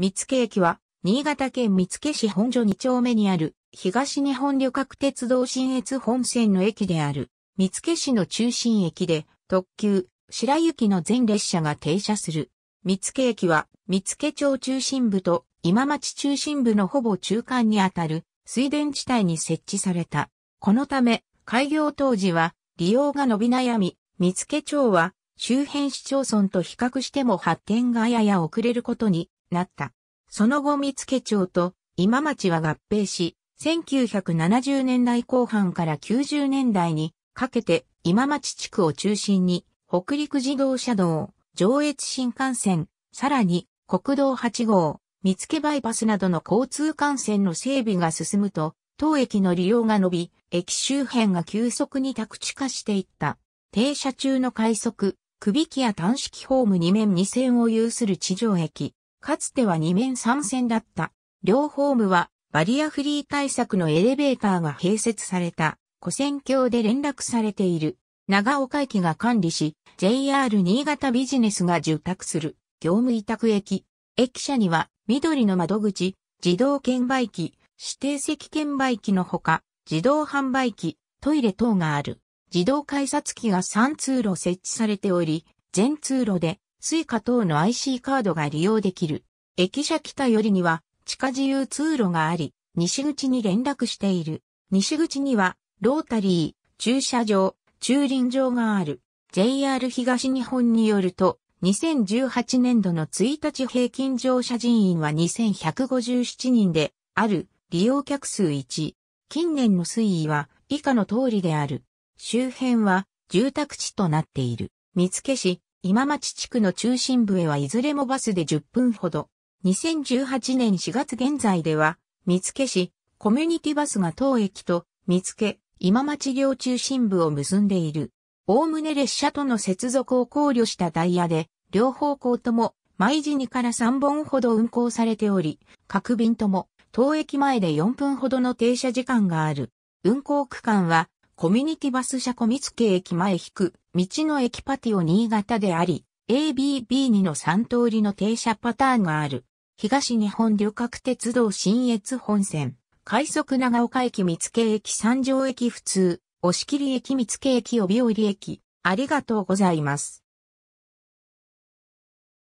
三つ駅は、新潟県三つ市本所2丁目にある、東日本旅客鉄道新越本線の駅である、三つ市の中心駅で、特急、白雪の全列車が停車する。三つ駅は、三つ町中心部と今町中心部のほぼ中間にあたる水田地帯に設置された。このため、開業当時は利用が伸び悩み、三つ町は周辺市町村と比較しても発展がやや遅れることになった。その後見附町と今町は合併し、1970年代後半から90年代にかけて今町地区を中心に北陸自動車道、上越新幹線、さらに国道8号、見附バイパスなどの交通幹線の整備が進むと、当駅の利用が伸び、駅周辺が急速に宅地化していった。停車中の快速、首木や単式ホーム2面2線を有する地上駅、かつては2面3線だった。両ホームはバリアフリー対策のエレベーターが併設された古線橋で連絡されている。長岡駅が管理し、JR 新潟ビジネスが受託する業務委託駅。駅舎には緑の窓口、自動券売機、指定席券売機のほか、自動販売機、トイレ等がある。自動改札機が3通路設置されており、全通路でスイカ等の IC カードが利用できる。駅舎北よりには地下自由通路があり、西口に連絡している。西口にはロータリー、駐車場、駐輪場がある。JR 東日本によると、2018年度の1日平均乗車人員は2157人で、ある、利用客数1。近年の推移は以下の通りである。周辺は住宅地となっている。見つ市、今町地区の中心部へはいずれもバスで10分ほど。2018年4月現在では、見附市、コミュニティバスが当駅と、見附、今町両中心部を結んでいる。おおむね列車との接続を考慮したダイヤで、両方向とも、毎時2から3本ほど運行されており、各便とも、当駅前で4分ほどの停車時間がある。運行区間は、コミュニティバス車小見付駅前引く、道の駅パティオ新潟であり、ABB2 の3通りの停車パターンがある。東日本旅客鉄道新越本線、快速長岡駅見附駅三条駅普通、押切駅見附駅帯折駅、ありがとうございます。